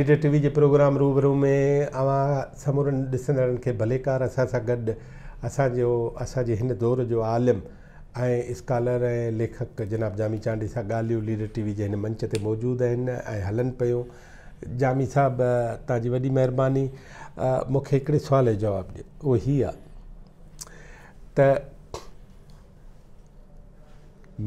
leader TV जे programme रूबरू में अवां समूरनि ॾिसंदड़नि खे भले असां सां गॾु असांजो असांजे हिन दौर जो आलिम ऐं स्कॉलर ऐं लेखक जनाब जामी चांडी सां ॻाल्हियूं लीडर टीवी जे हिन मंच ते मौजूदु आहिनि ऐं हलनि पियूं जामी साहब तव्हांजी वॾी महिरबानी मूंखे हिकिड़े सुवाल जो जवाबु ॾिए उहो ई आहे त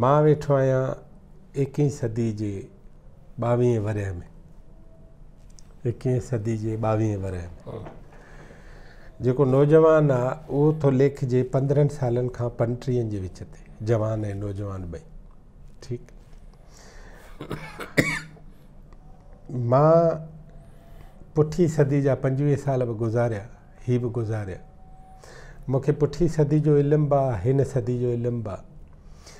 मां वेठो आहियां सदी जे ॿावीह वरह में एकवीह सदी जे ॿावीह वरे जेको नौजवान आहे उहो थो लेखिजे पंद्रहं सालनि खां पंटीहनि जे विच ते जवान ऐं नौजवान ॿई ठीक मां पुठी सदी जा पंजुवीह साल बि गुज़ारिया हीअं बि गुज़ारिया मूंखे पुठी सदी जो इल्मु आहे हिन सदी जो इल्मु आहे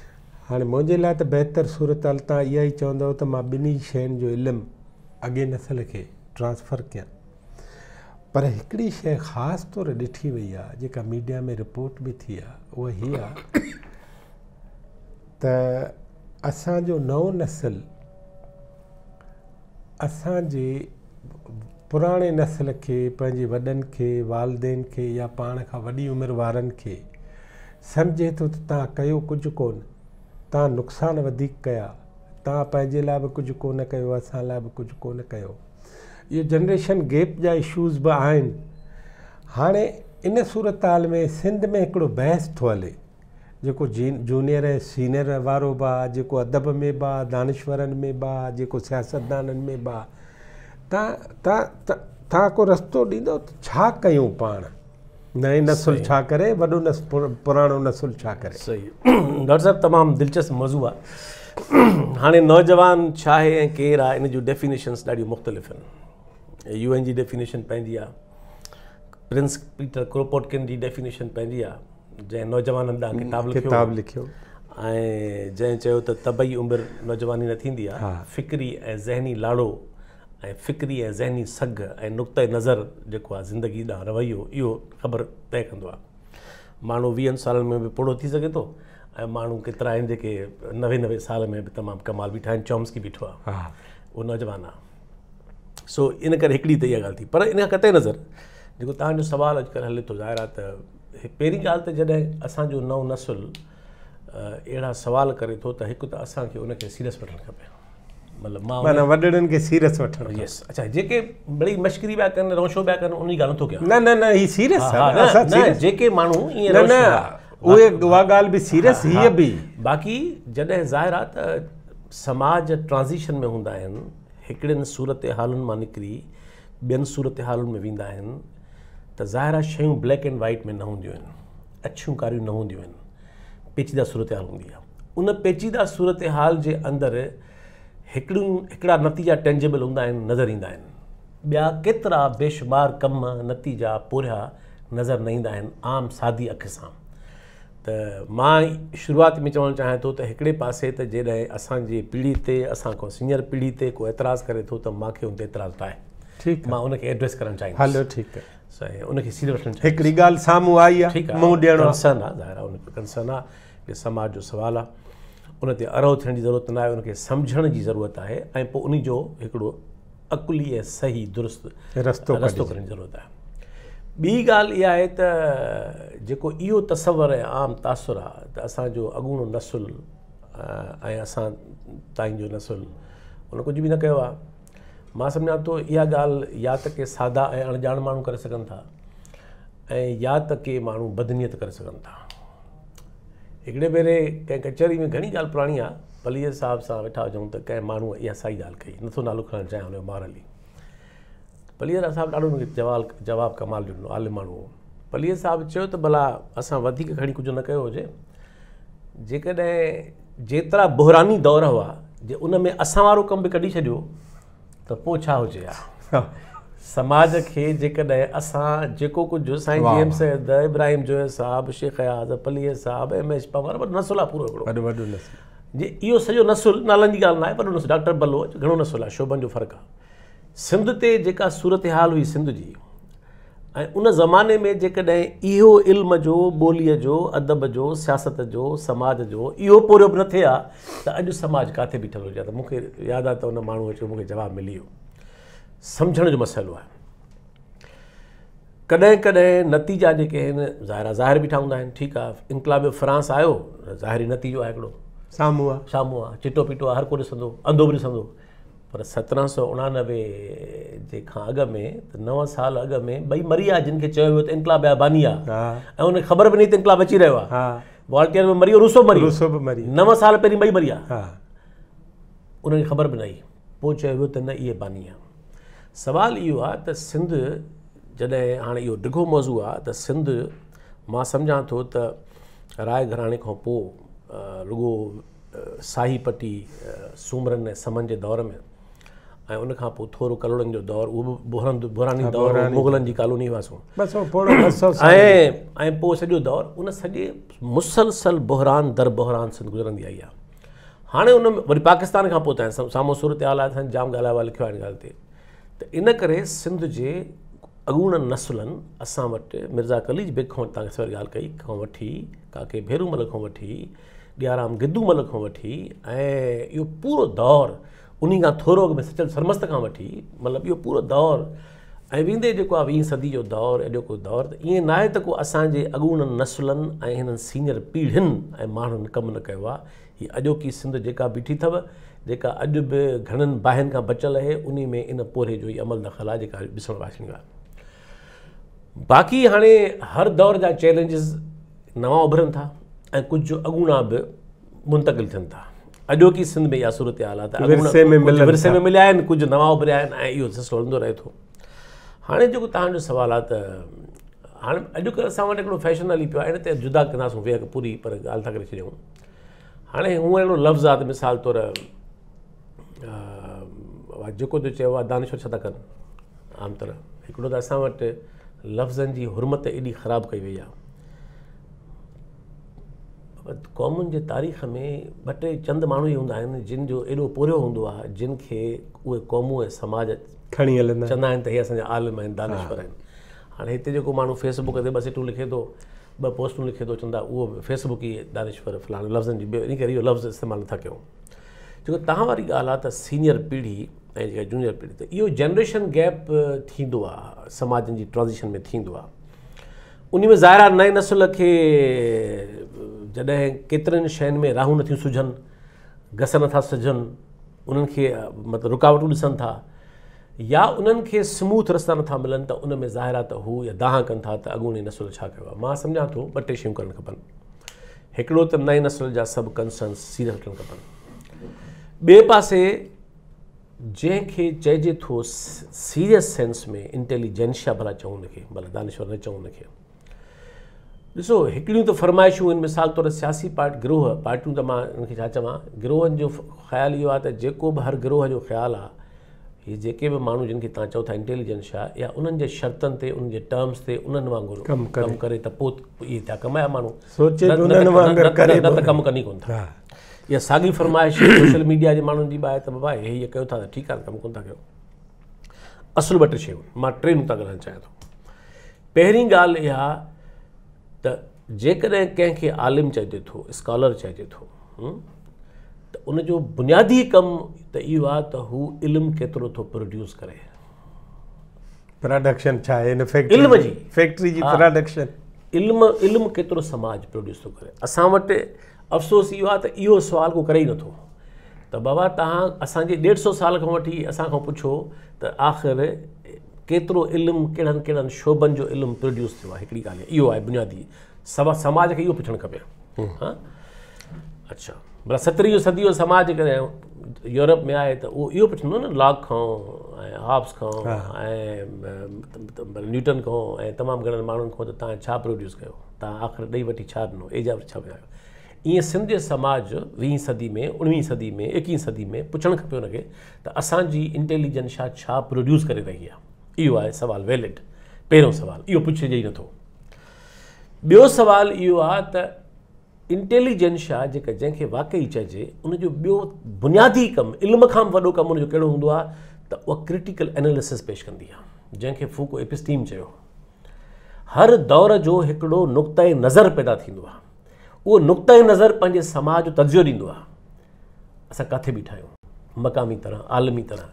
हाणे मुंहिंजे लाइ त सूरत हाल तव्हां इहा ई चवंदव त मां ॿिन्ही शयुनि जो इल्मु अॻे नसल खे ट्रांसफर कयां पर हिकिड़ी शइ ख़ासि तौर ॾिठी वई आहे जेका मीडिया में रिपोर्ट बि थी आहे उहा हीअ आहे त असांजो नओ नसल असांजे पुराणे नसल खे पंहिंजे वॾनि खे वालदेन खे या पाण खां वॾी उमिरि वारनि खे सम्झे थो त तव्हां कयो कुझु कोन तव्हां नुक़सानु वधीक कया तव्हां पंहिंजे लाइ बि कुझु कोन कयो असां लाइ बि कुझु कोन कयो इहो जनरेशन गेप जा इशूज़ बि आहिनि हाणे इन सूरत हाल में सिंध में हिकिड़ो बहस थो हले जेको जीन जूनियर ऐं सीनियर वारो बि आहे जेको अदब में बि आहे दानेश्वरनि में बि आहे जेको सियासतदाननि में बि आहे तव्हां तव्हां को रस्तो ॾींदो त छा कयूं पाण नसुल छा करे वॾो पुराणो नसुल छा करे सही डॉक्टर साहिबु तमामु दिलचस्प आहे हाणे नौजवान छा आहे ऐं केरु इन जूं डेफिनेशन्स ॾाढियूं मुख़्तलिफ़ यू एन जी डेफिनेशन पंहिंजी आहे Prince Peter Kropotkin ji definition पंहिंजी आहे जंहिं नौजवाननि ॾांहुं किताब किताब लिखियो ऐं जंहिं चयो त तबई उमिरि नौजवानी न थींदी आहे फिक्री ऐं ज़हनी लाड़ो ऐं फिक्री ऐं ज़हनी सघ ऐं नुक़्ते नज़र जेको आहे ज़िंदगी ॾांहुं रवैयो इहो ख़बर तय कंदो आहे माण्हू वीहनि सालनि में बि पूरो थी सघे थो ऐं माण्हू केतिरा आहिनि जेके नवे नवे साल में बि तमामु कमाल बीठा आहिनि चॉम्स की बीठो आहे उहो नौजवान आहे सो इन करे हिकिड़ी त इहा ॻाल्हि थी पर इन खां कते नज़र जेको तव्हांजो सुवालु अॼुकल्ह हले थो ज़ाहिर आहे त पहिरीं ॻाल्हि त जॾहिं असांजो नओं नसुल अहिड़ा सुवाल करे थो त हिकु त असांखे उनखे सीरियस वठणु खपे मतिलबु मां वॾड़नि खे सीरियस वठणु यस अच्छा जेके मश्किरी पिया कनि रोशो पिया कनि उन जी ॻाल्हि नथो बाक़ी जॾहिं ज़ाहिर आहे त समाज ट्रांज़िशन में हूंदा आहिनि हिकिड़नि सूरत हालुनि मां निकिरी ॿियनि सूरत हालुनि में वेंदा आहिनि त ज़ाहिर आहे शयूं ब्लैक एंड वाइट में न हूंदियूं आहिनि अछियूं कारियूं न हूंदियूं आहिनि पेचीदा सूरत हाल हूंदी आहे उन पेचीदा सूरत हाल जे अंदरि हिकिड़ियूं हिकिड़ा नतीजा टेंजेबल हूंदा आहिनि नज़र ईंदा आहिनि ॿिया केतिरा बेशुमार कम नतीजा पोरिया नज़र न ईंदा आहिनि आम सादी अखि सां त मां ई शुरुआत में चवणु चाहियां थो त हिकिड़े पासे त जॾहिं असांजे पीढ़ी ते असां खां सीनियर पीढ़ी ते को एतिराज़ु करे थो त मूंखे हुन ते एतिरा टाए ठीकु मां उनखे एड्रेस करणु हलो ठीकु हिकिड़ी ॻाल्हि साम्हूं आई आहे ठीकु आहे आहे कंसर्न आहे समाज जो सुवालु आहे उन ते अरोह थियण जी ज़रूरत नाहे उन खे समुझण जी ज़रूरत आहे ऐं पोइ उन जो हिकिड़ो अकली ऐं सही रस्तो करण जी ज़रूरत आहे ॿी ॻाल्हि इहा आहे त जेको इहो तस्वर ऐं आम तासुरु आहे त असांजो अगूणो नसुल ऐं असां ताईं जो नसुल उन कुझु बि न कयो आहे मां सम्झा थो इहा ॻाल्हि या त के सादा ऐं अणॼाण माण्हू करे सघनि था ऐं या त के माण्हू बदनीयत करे सघनि था हिकिड़े भेरे कंहिं कचहरी में घणी ॻाल्हि पुराणी आहे भली साहब सां वेठा हुजऊं त कंहिं माण्हू इहा सही ॻाल्हि कई नथो नालो खणणु चाहियां हुनजो पलीअर असांखे ॾाढो जवाब जवाबु कमाल ॾिनो आले माण्हू पलीअर साहिबु चयो त भला असां वधीक खणी कुझु न कयो हुजे जेकॾहिं जेतिरा बुहरानी दौर हुआ जे उन में असां वारो कमु बि कढी छॾियो त पोइ छा हुजे हा समाज खे जेकॾहिं असां जेको कुझु साईं सैद इब्राहिम जोए साहबु शेखयाज़ पलीअ साहबु एम एच पवार नसुल आहे पूरो जे इहो सॼो नसुलु नालनि जी ॻाल्हि न आहे वॾो डॉक्टर बलो घणो नसुल आहे जो फ़र्क़ु आहे सिंध ते जेका सूरत हाल हुई सिंध जी ऐं उन ज़माने में जेकॾहिं इहो इल्म जो ॿोलीअ जो अदब जो सियासत जो समाज जो इहो पूरो बि न थिए आहे त अॼु समाज किथे बीठल हुजे त मूंखे यादि आहे त उन माण्हूअ जो मूंखे जवाबु मिली वियो सम्झण जो मसइलो आहे कॾहिं कॾहिं नतीजा जेके आहिनि ज़ाहिरा ज़ाहिर बि ठाहींदा आहिनि ठीकु आहे इनकलाब फ्रांस आयो ज़ाहिरी नतीजो आहे हिकिड़ो साम्हूं आहे साम्हूं आहे चिटो चिटोपिटो आहे हर को ॾिसंदो अंधो बि ॾिसंदो पर सत्रहं सौ उणानवे जे खां अॻु में त नव साल अॻु में ॿई मरी आहे जिन खे चयो वियो त इनकलाब ॿिया बानी आहे ऐं उनखे ख़बर बि नई त इनकलाब अची रहियो आहे में मरी मरी मरी रुसो रुसो बि नव साल पहिरीं ॿई मरी आहे उनखे ख़बर बि न आई पोइ चयो वियो त न इहे बानी आहे सुवालु इहो आहे त सिंध जॾहिं हाणे इहो ॾिघो मौज़ू आहे त सिंध मां सम्झां थो त राय घराणे खां पोइ रुॻो साही पटी सूमरनि ऐं समन जे दौर में ऐं उनखां पोइ थोरो कलोड़नि जो दौरु उहो बि बोहर बोहरानी दौरुनि जी कालोनी वासूं ऐं पोइ सॼो दौरु उन सॼे मुसलसल बुहरान दर बुहरान सिंध गुज़रंदी आई आहे हाणे उन वरी पाकिस्तान खां पोइ तव्हां साम्हूं सूरत जाम ॻाल्हायो लिखियो आहे हिन ॻाल्हि ते त इन करे सिंध जे अगूणनि नसुलनि असां वटि मिर्ज़ा कलीज बेग खां ॻाल्हि कई खां वठी काके भेरूमल खां वठी ॾियाराम गिदूमल खां वठी ऐं इहो पूरो दौरु उन खां थोरो सचल सरमस्त खां वठी मतिलबु इहो पूरो दौरु ऐं वेंदे जेको आहे वीह सदी जो दौरु अॼोको दौरु ईअं न आहे त को असांजे अॻूणनि नसुलनि ऐं हिननि सीनियर पीढ़ियुनि ऐं माण्हुनि कमु न कयो आहे हीअ अॼोकी सिंध जेका बीठी अथव जेका अॼु बि घणनि बाहिनि खां बचियलु आहे उन में इन पोहे जो ई अमल दख़ल आहे जेका ॾिसण आहे बाक़ी हाणे हर दौर जा चैलेंजिस नवां उभिरनि था ऐं कुझु अॻूणा बि मुंतकिल था अॼोकी सिंध में इहा सूरत हाल आहे विरसे में मिलिया आहिनि कुझु नवां उभरिया आहिनि ऐं इहो सिलसिलो हलंदो रहे थो हाणे जेको तव्हांजो सुवालु आहे त हाणे अॼुकल्ह असां वटि हिकिड़ो फैशन हली पियो आहे हिन ते जुदा कंदासीं कंदासूं पूरी पर ॻाल्हि था करे छॾियूं हाणे हूअं अहिड़ो लफ़्ज़ु आहे त मिसाल तौरु जेको त चयो आहे दानेश्वर छा था कनि आमतरह हिकिड़ो त असां वटि लफ़्ज़नि जी हुरमत एॾी ख़राबु कई वई आहे क़ौमुनि जे तारीख़ में ॿ टे चंद माण्हू ई हूंदा आहिनि जिनि जो एॾो पुरियो हूंदो आहे जिन खे उहे क़ौमूं ऐं समाज खणी हलंदा चवंदा आहिनि त इहे असांजा आलम आहिनि दानेश्वर आहिनि हाणे हिते जेको माण्हू फेसबुक ते ॿ सीटूं लिखे थो ॿ पोस्टूं लिखे थो चवंदा उहो फेसबुक ई दानश्वर फलाणे लफ़्ज़नि जी इन करे इहो लफ़्ज़ इस्तेमालु था कयूं छो तव्हां वारी ॻाल्हि आहे त सीनियर पीढ़ी ऐं जेका जुनि पी त इहो जनरेशन गैप थींदो आहे समाजनि जी में थींदो आहे उन में ज़ाहिर नए नसुल खे जॾहिं केतर शयुनि में राहू नथियूं सुझन घस नथा सजनि उन मतलब मतिलबु रुकावटूं ॾिसनि था या उन्हनि स्मूथ रस्ता नथा मिलन तो उनमें जाहिर ज़ाहिरा त या दाह कन था त नसुल छा कयो आहे मां सम्झां थो ॿ टे शयूं तो नए नसुल जा सब कंसर्न सीरियस वठणु खपनि बे पास जंहिंखे चेजे तो सीरियस सेंस में इंटेलिजेंशिया भला चऊं उन भला दानेश्वर न चऊं ॾिसो हिकिड़ियूं त फरमाइशूं आहिनि मिसाल तौरु सियासी गिरोह पार्टियूं त मां छा चवां गिरोहनि जो ख़्यालु इहो आहे त जेको बि हर गिरोह जो ख़्यालु आहे इहे जेके बि माण्हू जिन खे तव्हां चओ था इंटेलिजेंस छा या उन्हनि जे शर्तनि ते उन्हनि जे टर्म्स ते उन्हनि वांगुरु कमु कमु करे त पोइ इहे था कमाया माण्हू कमु कोन था इहा साॻी फरमाइश सोशल मीडिया जे माण्हुनि जी बि आहे त बाबा इहे इहे कयो था त ठीकु आहे कमु कोन था कयो असुलु ॿ टे शयूं मां टे में ॻाल्हाइणु चाहियां थो पहिरीं ॻाल्हि इहा जेकॾहिं कंहिंखे आलिम चइजे थो स्कॉलर चइजे थो त उन जो बुनियादी कमु त इहो आहे त हू इल्मु केतिरो थो प्रोड्यूस करे प्रोडक्शन छा आहे केतिरो समाज प्रोड्यूस थो करे असां वटि अफ़सोस इहो आहे त इहो सुवाल को करे ई नथो त बाबा तव्हां असांजे ॾेढ सौ साल खां वठी असां खां पुछो त आख़िर केतिरो इल्मु कहिड़नि कहिड़नि शोभनि जो इल्मु प्रोड्यूस थियो आहे हिकिड़ी ॻाल्हि इहो आहे बुनियादी सभा समाज खे इहो पुछणु खपे हा अच्छा भला सतरहीं सदी जो समाज कॾहिं यूरोप में आहे त उहो इहो पुछंदो न लॉक खां ऐं हॉब्स खां ऐं न्यूटन खां ऐं तमामु घणनि माण्हुनि खां त तव्हां छा प्रोड्यूस कयो तव्हां आख़िर ॾेई वठी छा ॾिनो एजा छा कया ईअं सिंधी समाज वीह सदी में उणिवीह सदी में एकवीह सदी में पुछणु खपे हुनखे त असांजी इंटेलिजेंस छा छा प्रोड्यूस करे रही आहे इहो आहे सुवालु वैलिड पहिरियों सुवालु इहो पुछिजे ई नथो ॿियो सुवालु इहो आहे त इंटेलिजेंस जेका जंहिंखे वाक़ई चइजे उनजो ॿियो बुनियादी कमु इल्म खां वॾो कमु उनजो कहिड़ो हूंदो आहे त उहा क्रिटिकल एनालिसिस पेश कंदी आहे जंहिंखे फूको एपिस्टीम चयो हर दौर जो हिकिड़ो नुक़्ते नज़र पैदा थींदो आहे उहो नुक़्ते नज़र पंहिंजे समाज तर्जियो ॾींदो आहे असां किथे बीठा मक़ामी तरह आलमी तरह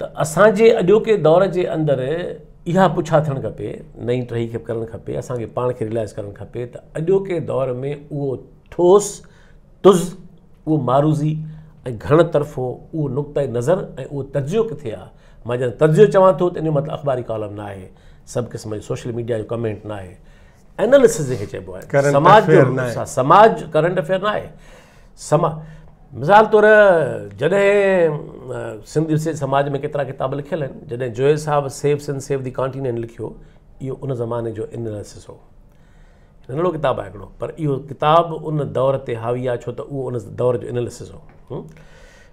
त असांजे अॼोके दौर जे अंदर इहा पुछा थियणु खपे नई टही खे करणु खपे असांखे पाण खे रिलाइज़ करणु खपे त अॼोके दौर में उहो ठोस तुज़ उहो मारूज़ी ऐं घण तरफ़ो उहो नुक़्ते नज़र ऐं उहो तर्ज़ियो किथे आहे मां जॾहिं तर्जो चवां थो त इन जो मतिलबु अख़बारी कॉलम न आहे सभु क़िस्म जो सोशल मीडिया जो कमेंट न आहे एनालिसिस जेके चइबो आहे समाज जो समाज करंट अफेयर न आहे समाज मिसाल तौरु जॾहिं सिंध से समाज में केतिरा किताब लिखियलु आहिनि जॾहिं जोए साहब save Sindh save the continent लिखियो इहो उन ज़माने जो एनालिसिस हो नंढड़ो किताबु आहे हिकिड़ो पर इहो किताबु उन दौर ते हावी आहे छो त उहो उन दौर जो एनालिसिस हो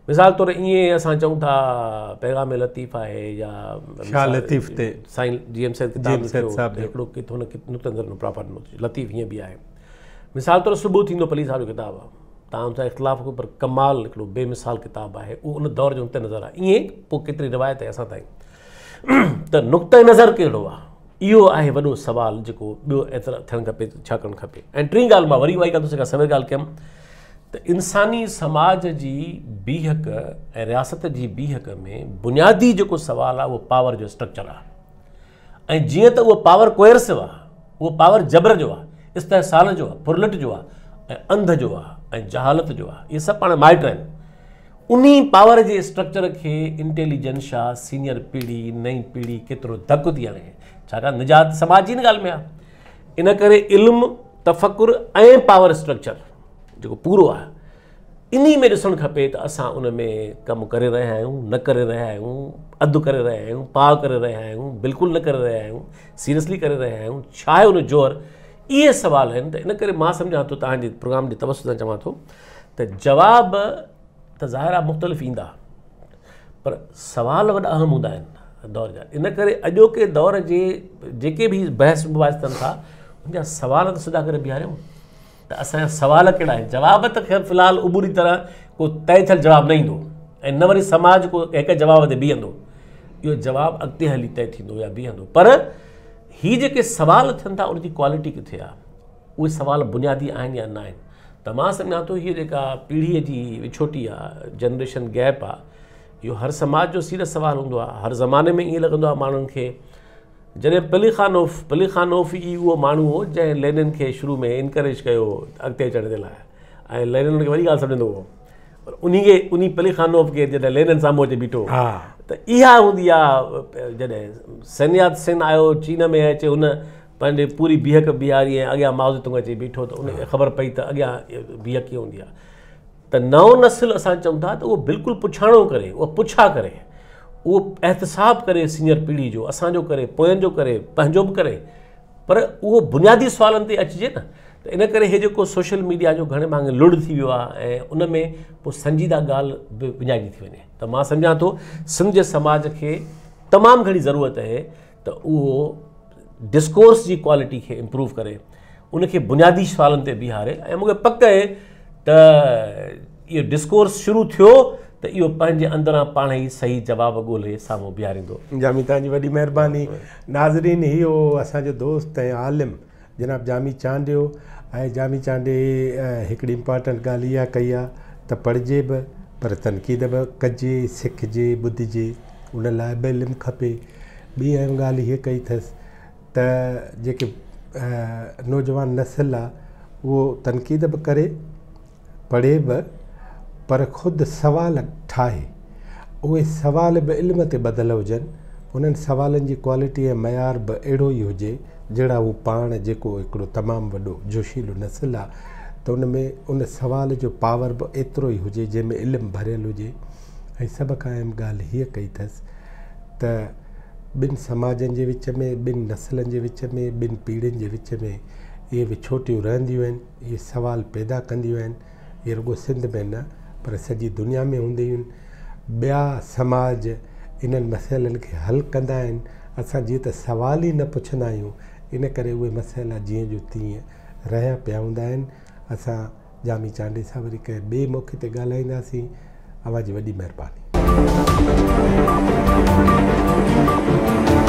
मिसाल तौरु ईअं असां चऊं था पैगाम लतीफ़ आहे या लतीफ़ लतीफ़ हीअं बि आहे मिसाल तौरु सुबुह थींदो पलीसा जो किताबु आहे तव्हां सां इख़्तिलाफ़ु कयो पर कमाल हिकिड़ो बेमिसाल किताबु आहे उहो उन दौर जो नज़र आहे ईअं पोइ केतिरी रिवायत आहे असां ताईं त नुक़्ते नज़र कहिड़ो आहे इहो आहे वॾो सुवालु जेको ॿियो एतिरा थियणु खपे छा करणु खपे ऐं टीं ॻाल्हि मां वरी उहा ई ॻाल्हि त सवेल ॻाल्हि कयमि त इंसानी समाज जी बीहक ऐं रियासत जी बीहक में बुनियादी जेको सुवालु आहे उहो पावर जो स्ट्रक्चर आहे ऐं जीअं त उहो पावर कोयरिस आहे उहो पावर जबर जो आहे इस्तेसाल जो आहे पुरलट जो आहे ऐं अंध जो आहे ऐं जहाालत जो आहे इहे सभु पाण माइट आहिनि उन पावर जे स्ट्रक्चर खे इंटेलिजेंस आहे सीनियर पीढ़ी नई पीढ़ी केतिरो धकु थी वणे छाकाणि निजात समाज जी न ॻाल्हि में आहे इन करे इल्मु तफ़क़ुर ऐं पावर स्ट्रक्चर जेको पूरो आहे इन में ॾिसणु खपे त असां उन में कमु करे रहिया आहियूं न करे रहिया आहियूं अधु करे रहिया आहियूं पा करे रहिया आहियूं बिल्कुलु न करे रहिया आहियूं सीरियसली करे रहिया आहियूं छा आहे उन जोर ये सवाल है त इन करे मां सम्झां थो तव्हांजे प्रोग्राम जे तवस सां चवां जवाब तो जाहिर मुख़्तलिफ़ ईंदा पर सवाल वॾा अहम हूँ दौर जा इन करे अॼोके दौर के जे भी बहस मुबाहिस कनि था उनका सवाल तो सदा कर बीहारियूं तो असा सवाल कड़ा आहिनि जवाब तो ख़ैर फ़िलहाल उबूरी तरह को तय थियलु जवाब न ईंदो न वरी समाज को एक जवाब से बीह यो जवाब अगत हली तय या बीह पर हीअ जेके सवाल थियनि था उनजी क्वालिटी किथे आहे उहे बुनियादी आहिनि या न आहिनि त मां सम्झा थो हीअ जेका पीढ़ीअ जी विछोटी आहे जनरेशन गैप आहे इहो हर समाज जो सीरस सुवालु हूंदो आहे हर ज़माने में ईअं लॻंदो आहे माण्हुनि खे जॾहिं बलिखानोफ़ बलिखानोफ़ ई उहो माण्हू हो जंहिं लैरिन खे शुरू में इनकरेज कयो अॻिते अचण जे लाइ ऐं लैननि खे ॻाल्हि सम्झंदो उन खे उन पलीखानोब खे जॾहिं लेनन साम्हूं अची बीठो त इहा हूंदी आहे जॾहिं सन्यात सेन आयो चीन में अचे हुन पंहिंजे पूरी बीहक बीहारी ऐं अॻियां माउ तूं अचे बीठो त उनखे ख़बर पई त अॻियां बीह कीअं हूंदी आहे त नओं नसुल असां चऊं था त उहो बिल्कुलु पुछाणो करे उहो पुछा करे उहो एहतसाबु करे सीनियर पीढ़ी जो असांजो करे पोयनि जो करे पंहिंजो बि करे पर उहो बुनियादी सुवालनि ते अचिजे न त इन करे इहे जेको सोशल मीडिया जो घणे भाङे लुड़ थी वियो आहे ऐं उन में पोइ संजीदा ॻाल्हि बि विञाणी थी वञे त मां सम्झा थो सिंध समाज खे तमामु घणी ज़रूरत आहे त उहो डिस्कोर्स जी क्वालिटी खे इम्प्रूव करे उनखे बुनियादी सुवालनि ते बिहारे ऐं मूंखे पक आहे त इहो डिस्कोर्स शुरू थियो त इहो पंहिंजे अंदरां पाण ई सही जवाबु ॻोल्हे साम्हूं बिहारींदो जाम तव्हांजी वॾी आलिम जनाब जामी चांडियो आहे जामी चांड हिकिड़ी इंपॉर्टेंट ॻाल्हि इहा कई आहे त पढ़जे बि पर तनक़ीद बि कजे सिखजे ॿुधजे उन लाइ बि इल्मु खपे ॿी अहम ॻाल्हि हीअ कई अथसि त जेके नौजवान नसल आहे उहो तनक़ीद बि करे पढ़े बि पर ख़ुदि सवाल ठाहे उहे सवाल बि इल्म ते ॿधलु हुजनि उन्हनि सवालनि जी क्वालिटी ऐं मयार बि अहिड़ो ई हुजे जहिड़ा हू पाण जेको हिकिड़ो तमामु वॾो जोशीलो नसल आहे त उन में उन सुवाल जो पावर बि एतिरो ई हुजे जंहिंमें इल्मु भरियलु हुजे ऐं सभ खां अहम ॻाल्हि हीअ कई अथसि त ॿिनि समाजनि जे विच में ॿिनि नसलनि जे विच में ॿिनि पीढ़ियुनि जे विच में इहे विछोटियूं रहंदियूं आहिनि इहे सुवाल पैदा कंदियूं आहिनि इहे रुॻो सिंध में न पर सॼी दुनिया में हूंदियूं आहिनि ॿिया समाज इन्हनि मसइलनि खे हल कंदा आहिनि असां जीअं त सुवाल ई न पुछंदा आहियूं इन करे उहे मसइला जीअं जो तीअं रहिया पिया हूंदा आहिनि असां जामी चांडे सां वरी कंहिं ॿिए मौक़े ते ॻाल्हाईंदासीं तव्हांजी वॾी महिरबानी